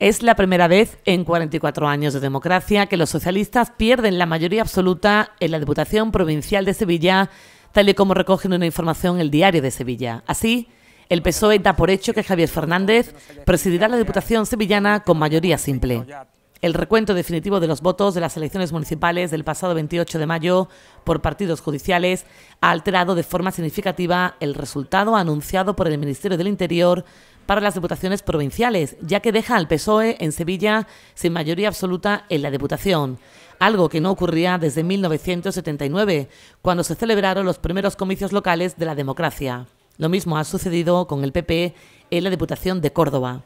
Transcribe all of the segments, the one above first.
Es la primera vez en 44 años de democracia que los socialistas pierden la mayoría absoluta en la Diputación Provincial de Sevilla, tal y como recogen una información el Diario de Sevilla. Así, el PSOE da por hecho que Javier Fernández presidirá la Diputación sevillana con mayoría simple. El recuento definitivo de los votos de las elecciones municipales del pasado 28 de mayo por partidos judiciales ha alterado de forma significativa el resultado anunciado por el Ministerio del Interior para las diputaciones provinciales, ya que deja al PSOE en Sevilla sin mayoría absoluta en la Diputación, algo que no ocurría desde 1979, cuando se celebraron los primeros comicios locales de la democracia. Lo mismo ha sucedido con el PP en la Diputación de Córdoba.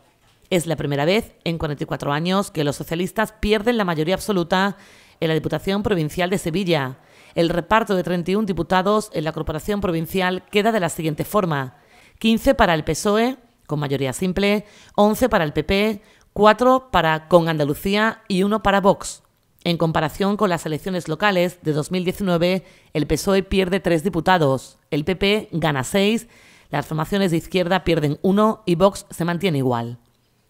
Es la primera vez en 44 años que los socialistas pierden la mayoría absoluta en la Diputación Provincial de Sevilla. El reparto de 31 diputados en la Corporación Provincial queda de la siguiente forma. 15 para el PSOE, con mayoría simple, 11 para el PP, 4 para Con Andalucía y 1 para Vox. En comparación con las elecciones locales de 2019, el PSOE pierde 3 diputados, el PP gana 6, las formaciones de izquierda pierden 1 y Vox se mantiene igual.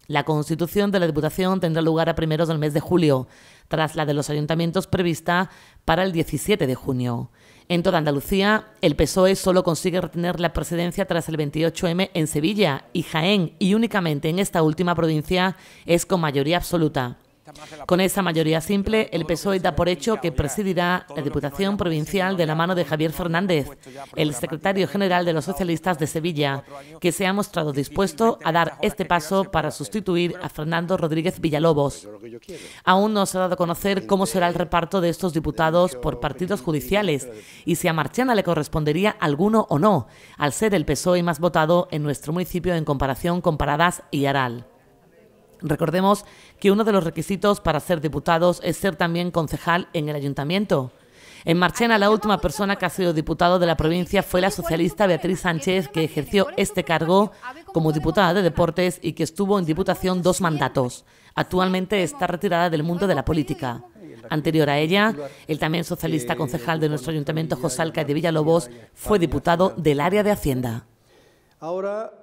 La constitución de la Diputación tendrá lugar a primeros del mes de julio, tras la de los ayuntamientos prevista para el 17 de junio. En toda Andalucía, el PSOE solo consigue retener la presidencia tras el 28M en Sevilla y Jaén y únicamente en esta última provincia es con mayoría absoluta. Con esa mayoría simple, el PSOE da por hecho que presidirá la Diputación Provincial de la mano de Javier Fernández, el secretario general de los socialistas de Sevilla, que se ha mostrado dispuesto a dar este paso para sustituir a Fernando Rodríguez Villalobos. Aún no se ha dado a conocer cómo será el reparto de estos diputados por partidos judiciales y si a Marchena le correspondería alguno o no, al ser el PSOE más votado en nuestro municipio en comparación con Paradas y Aral. Recordemos que uno de los requisitos para ser diputados es ser también concejal en el ayuntamiento. En Marchena, la última persona que ha sido diputado de la provincia fue la socialista Beatriz Sánchez, que ejerció este cargo como diputada de deportes y que estuvo en diputación dos mandatos. Actualmente está retirada del mundo de la política. Anterior a ella, el también socialista concejal de nuestro ayuntamiento, Josalca de Villalobos, fue diputado del área de Hacienda. Ahora.